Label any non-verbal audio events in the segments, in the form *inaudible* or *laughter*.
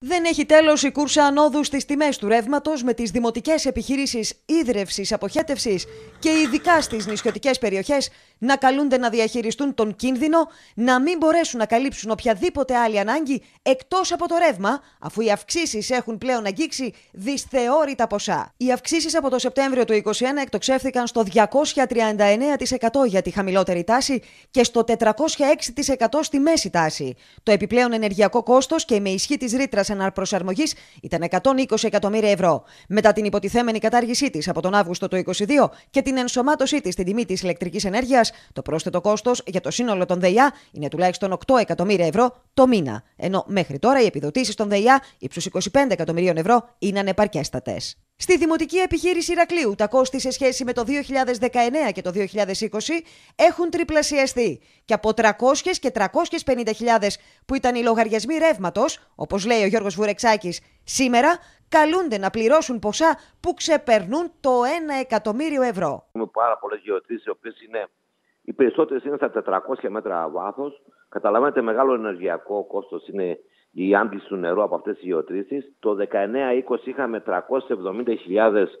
Δεν έχει τέλος η κούρσα ανόδου στις τιμές του ρεύματος με τις δημοτικές επιχειρήσεις ίδρυυση, αποχέτευσης και ειδικά στις νησιωτικές περιοχές να καλούνται να διαχειριστούν τον κίνδυνο να μην μπορέσουν να καλύψουν οποιαδήποτε άλλη ανάγκη εκτός από το ρεύμα, αφού οι αυξήσεις έχουν πλέον αγγίξει δυσθεώρητα ποσά. Οι αυξήσεις από το Σεπτέμβριο του 2021 εκτοξεύθηκαν στο 239% για τη χαμηλότερη τάση και στο 406% στη μέση τάση. Το επιπλέον ενεργειακό κόστος και με ισχύ της ρήτρας αναπροσαρμογή ήταν 120 εκατομμύρια ευρώ. Μετά την υποτιθέμενη κατάργησή της από τον Αύγουστο του 2022 και την ενσωμάτωσή της στην τιμή της ηλεκτρικής ενέργειας, το πρόσθετο κόστος για το σύνολο των ΔΕΙΑ είναι τουλάχιστον 8 εκατομμύρια ευρώ το μήνα. Ενώ μέχρι τώρα οι επιδοτήσεις των ΔΕΙΑ ύψους 25 εκατομμυρίων ευρώ είναι ανεπαρκέστατες. Στη Δημοτική Επιχείρηση Ηρακλείου, τα κόστη σε σχέση με το 2019 και το 2020 έχουν τριπλασιαστεί και από 300 και 350.000 που ήταν οι λογαριασμοί ρεύματος, όπως λέει ο Γιώργος Βουρεξάκης, σήμερα καλούνται να πληρώσουν ποσά που ξεπερνούν το 1 εκατομμύριο ευρώ. Έχουμε πάρα πολλές γεωτήσει, οι οποίες είναι οι περισσότερες είναι στα 400 μέτρα βάθος. Καταλαβαίνετε, μεγάλο ενεργειακό κόστος είναι η άμπληση του νερού από αυτές τις γεωτρήσεις. Το 19-20 είχαμε 370.000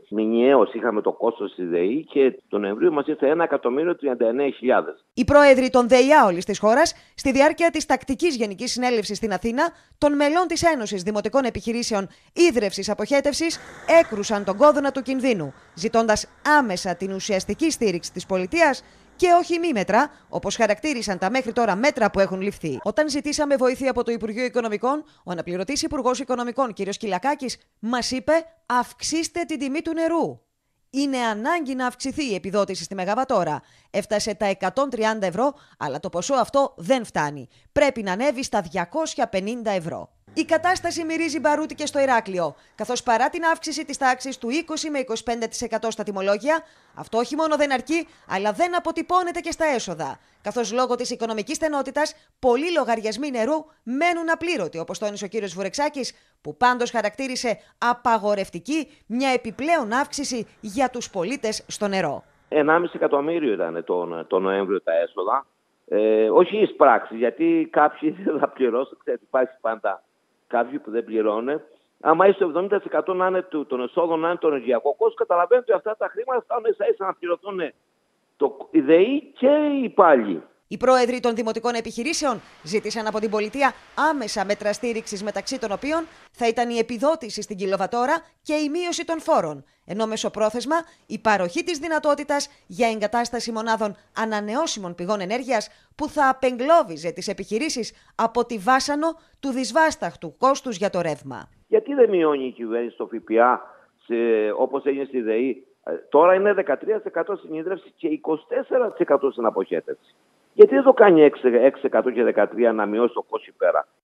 μηνιαίως είχαμε το κόστος στη ΔΕΗ και τον Νοεμβρίου μας ήρθε 1.039.000. Οι πρόεδροι των ΔΕΙΑ όλης της χώρας, στη διάρκεια της τακτικής Γενικής Συνέλευσης στην Αθήνα, των μελών της Ένωσης Δημοτικών Επιχειρήσεων Ίδρυυση Αποχέτευσης, έκρουσαν τον κόδωνα του κινδύνου, ζητώντας άμεσα την ουσιαστική στήριξη της πολιτείας και όχι μέτρα, όπως χαρακτήρισαν τα μέχρι τώρα μέτρα που έχουν ληφθεί. Όταν ζητήσαμε βοήθεια από το Υπουργείο Οικονομικών, ο αναπληρωτής Υπουργός Οικονομικών κ. Κυλακάκης μας είπε: Αυξήστε την τιμή του νερού. Είναι ανάγκη να αυξηθεί η επιδότηση στη Μεγαβατόρα. Έφτασε τα 130 ευρώ, αλλά το ποσό αυτό δεν φτάνει. Πρέπει να ανέβει στα 250 ευρώ. Η κατάσταση μυρίζει μπαρούτι και στο Ηράκλειο, καθώς παρά την αύξηση της τάξης του 20 με 25% στα τιμολόγια, αυτό όχι μόνο δεν αρκεί, αλλά δεν αποτυπώνεται και στα έσοδα. Καθώς λόγω της οικονομικής στενότητας, πολλοί λογαριασμοί νερού μένουν απλήρωτοι, όπως τόνισε ο κύριος Βουρεξάκης, που πάντως χαρακτήρισε απαγορευτική μια επιπλέον αύξηση για τους πολίτες στο νερό. 1,5 εκατομμύριο ήταν τον, τον Νοέμβριο τα έσοδα. Ε, όχι εις πράξη, γιατί κάποιοι *laughs* θα πληρώσουν, ξέρετε, υπάρχει πάντα κάποιοι που δεν πληρώνουν, άμα είσαι 70% να είναι των εσόδων να είναι το ενεργειακό κόστο, καταλαβαίνετε ότι αυτά τα χρήματα θα ίσα ίσα να πληρωθούν το ΔΕΗ και οι υπάλληλοι. Οι πρόεδροι των δημοτικών επιχειρήσεων ζήτησαν από την πολιτεία άμεσα μέτρα στήριξης, μεταξύ των οποίων θα ήταν η επιδότηση στην κιλοβατόρα και η μείωση των φόρων, ενώ μεσοπρόθεσμα η παροχή της δυνατότητας για εγκατάσταση μονάδων ανανεώσιμων πηγών ενέργειας που θα απεγκλώβιζε τις επιχειρήσεις από τη βάσανο του δυσβάσταχτου κόστους για το ρεύμα. Γιατί δεν μειώνει η κυβέρνηση το ΦΠΑ όπως έγινε στη ΔΕΗ. Ε, τώρα είναι 13% συνείδρευσης και 24% στην αποχέτευση. Γιατί δεν το κάνει 6%, και 13% να μειώσει το πέρα.